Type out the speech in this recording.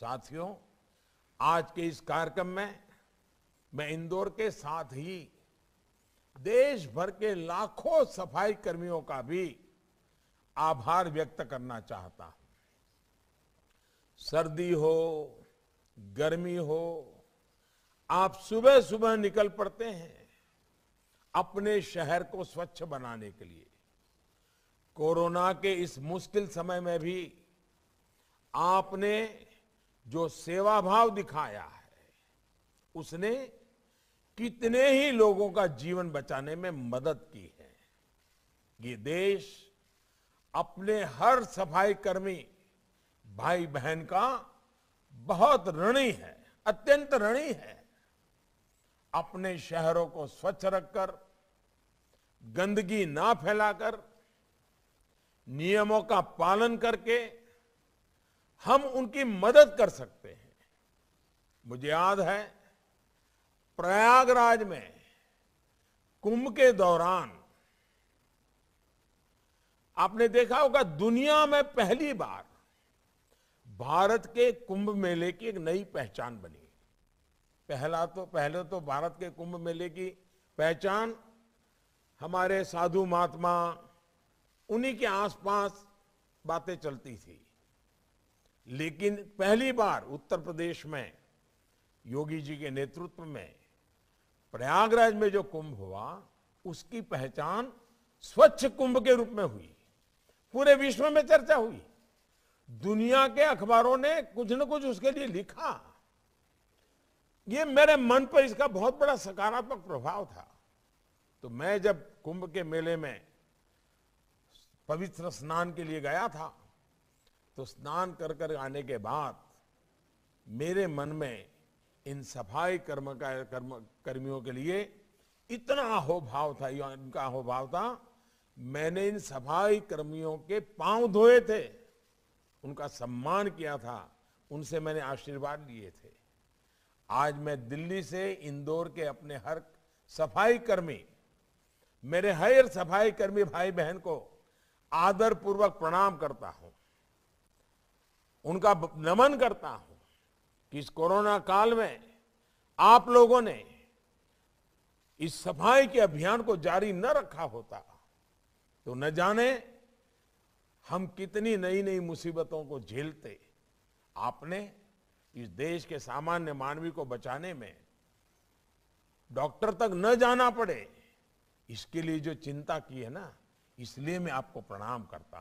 साथियों आज के इस कार्यक्रम में मैं इंदौर के साथ ही देश भर के लाखों सफाई कर्मियों का भी आभार व्यक्त करना चाहता हूं सर्दी हो गर्मी हो आप सुबह सुबह निकल पड़ते हैं अपने शहर को स्वच्छ बनाने के लिए कोरोना के इस मुश्किल समय में भी आपने जो सेवा भाव दिखाया है उसने कितने ही लोगों का जीवन बचाने में मदद की है ये देश अपने हर सफाई कर्मी भाई बहन का बहुत ऋणी है अत्यंत ऋणी है अपने शहरों को स्वच्छ रखकर गंदगी ना फैलाकर नियमों का पालन करके हम उनकी मदद कर सकते हैं मुझे याद है प्रयागराज में कुंभ के दौरान आपने देखा होगा दुनिया में पहली बार भारत के कुंभ मेले की एक नई पहचान बनी पहला तो पहले तो भारत के कुंभ मेले की पहचान हमारे साधु महात्मा उन्हीं के आसपास बातें चलती थी लेकिन पहली बार उत्तर प्रदेश में योगी जी के नेतृत्व में प्रयागराज में जो कुंभ हुआ उसकी पहचान स्वच्छ कुंभ के रूप में हुई पूरे विश्व में चर्चा हुई दुनिया के अखबारों ने कुछ न कुछ उसके लिए लिखा ये मेरे मन पर इसका बहुत बड़ा सकारात्मक प्रभाव था तो मैं जब कुंभ के मेले में पवित्र स्नान के लिए गया था तो स्नान कर कर आने के बाद मेरे मन में इन सफाई कर्म का कर्म कर्मियों के लिए इतना अहोभाव था इनका अहोभाव था मैंने इन सफाई कर्मियों के पांव धोए थे उनका सम्मान किया था उनसे मैंने आशीर्वाद लिए थे आज मैं दिल्ली से इंदौर के अपने हर सफाई कर्मी मेरे हर सफाई कर्मी भाई बहन को आदर पूर्वक प्रणाम करता हूं उनका नमन करता हूं कि इस कोरोना काल में आप लोगों ने इस सफाई के अभियान को जारी न रखा होता तो न जाने हम कितनी नई नई मुसीबतों को झेलते आपने इस देश के सामान्य मानवी को बचाने में डॉक्टर तक न जाना पड़े इसके लिए जो चिंता की है ना इसलिए मैं आपको प्रणाम करता हूं